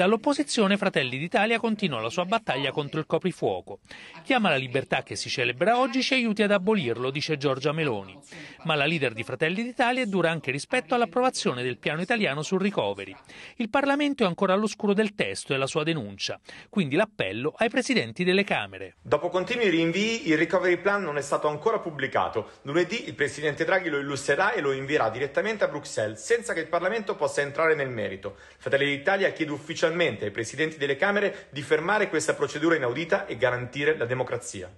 Dall'opposizione Fratelli d'Italia continua la sua battaglia contro il coprifuoco. Chiama la libertà che si celebra oggi ci aiuti ad abolirlo, dice Giorgia Meloni. Ma la leader di Fratelli d'Italia è dura anche rispetto all'approvazione del piano italiano sul ricoveri. Il Parlamento è ancora all'oscuro del testo e la sua denuncia, quindi l'appello ai presidenti delle Camere. Dopo continui rinvii, il recovery plan non è stato ancora pubblicato. Lunedì il presidente Draghi lo illustrerà e lo invierà direttamente a Bruxelles, senza che il Parlamento possa entrare nel merito. Fratelli d'Italia chiede ufficialmente ufficialmente ai presidenti delle Camere di fermare questa procedura inaudita e garantire la democrazia.